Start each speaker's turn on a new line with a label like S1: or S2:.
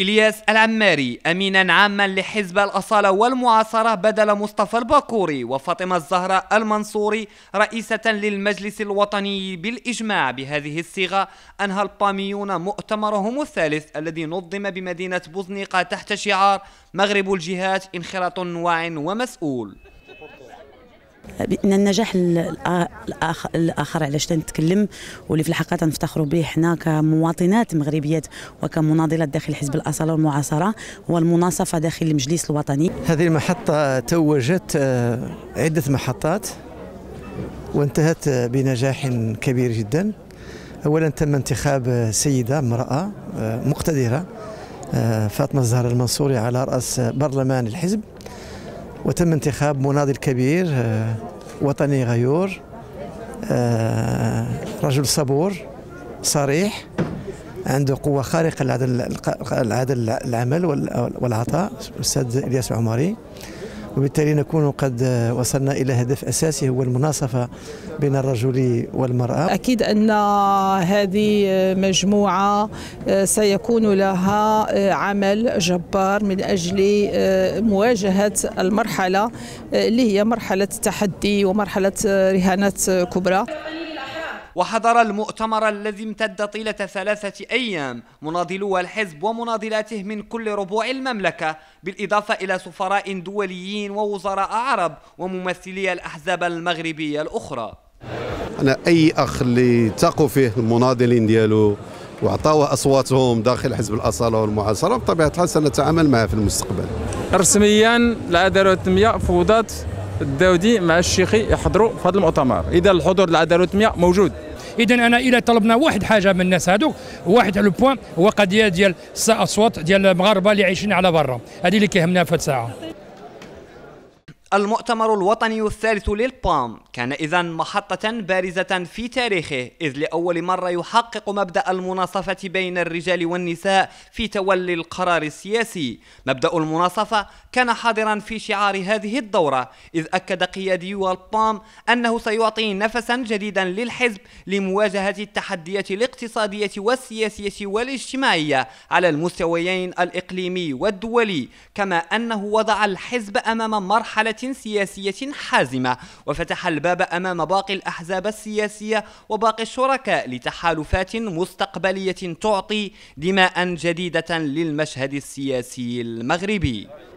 S1: إلياس العماري أمينا عاما لحزب الأصالة والمعاصرة بدل مصطفى الباكوري وفاطمة الزهراء المنصوري رئيسة للمجلس الوطني بالإجماع بهذه الصيغة أنهى الباميون مؤتمرهم الثالث الذي نظم بمدينة بوزنيقة تحت شعار مغرب الجهات انخراط واع ومسؤول
S2: بان النجاح الآخر, الاخر علاش تنتكلم واللي في الحقيقه تنفتخروا به حنا كمواطنات مغربيات وكمناضلات داخل حزب الاصاله والمعاصره هو المناصفه داخل المجلس الوطني هذه المحطه توجت آه، عده محطات وانتهت بنجاح كبير جدا اولا تم انتخاب سيده امراه آه، مقتدره آه، فاطمه الزهراء المنصوري على راس برلمان الحزب وتم انتخاب مناضل كبير آه، وطني غيور آه، رجل صبور صريح عنده قوة خارقة لعدد العمل والعطاء الأستاذ إلياس عمري وبالتالي نكون قد وصلنا إلى هدف أساسي هو المناصفة بين الرجل والمرأة أكيد أن هذه مجموعة سيكون لها عمل جبار من أجل مواجهة المرحلة اللي هي مرحلة تحدي ومرحلة رهانات كبرى
S1: وحضر المؤتمر الذي امتد طيلة ثلاثة أيام مناضلو الحزب ومناضلاته من كل ربوع المملكة بالإضافة إلى سفراء دوليين ووزراء عرب وممثلي الأحزاب المغربية الأخرى
S2: أنا أي أخ اللي تاقوا فيه المناضلين ديالو وعطاوه اصواتهم داخل حزب الاصاله والمعاصره بطبيعه الحال سنتعامل معها في المستقبل. رسميا العداله والتنميه
S1: فوضات الداودي مع الشيخي يحضروا في هذا المؤتمر، اذا الحضور العداله والتنميه موجود. اذا انا الى طلبنا واحد حاجه من الناس هذوك واحد لو بوين هو قضيه ديال اصوات ديال المغاربه اللي عايشين على برا هذه اللي كيهمنا في الساعه المؤتمر الوطني الثالث للبام كان إذا محطة بارزة في تاريخه إذ لأول مرة يحقق مبدأ المناصفة بين الرجال والنساء في تولي القرار السياسي مبدأ المناصفة كان حاضرا في شعار هذه الدورة إذ أكد قياديو البام أنه سيعطي نفسا جديدا للحزب لمواجهة التحديات الاقتصادية والسياسية والاجتماعية على المستويين الإقليمي والدولي كما أنه وضع الحزب أمام مرحلة سياسية حازمة وفتح الباب أمام باقي الأحزاب السياسية وباقي الشركاء لتحالفات مستقبلية تعطي دماء جديدة للمشهد السياسي المغربي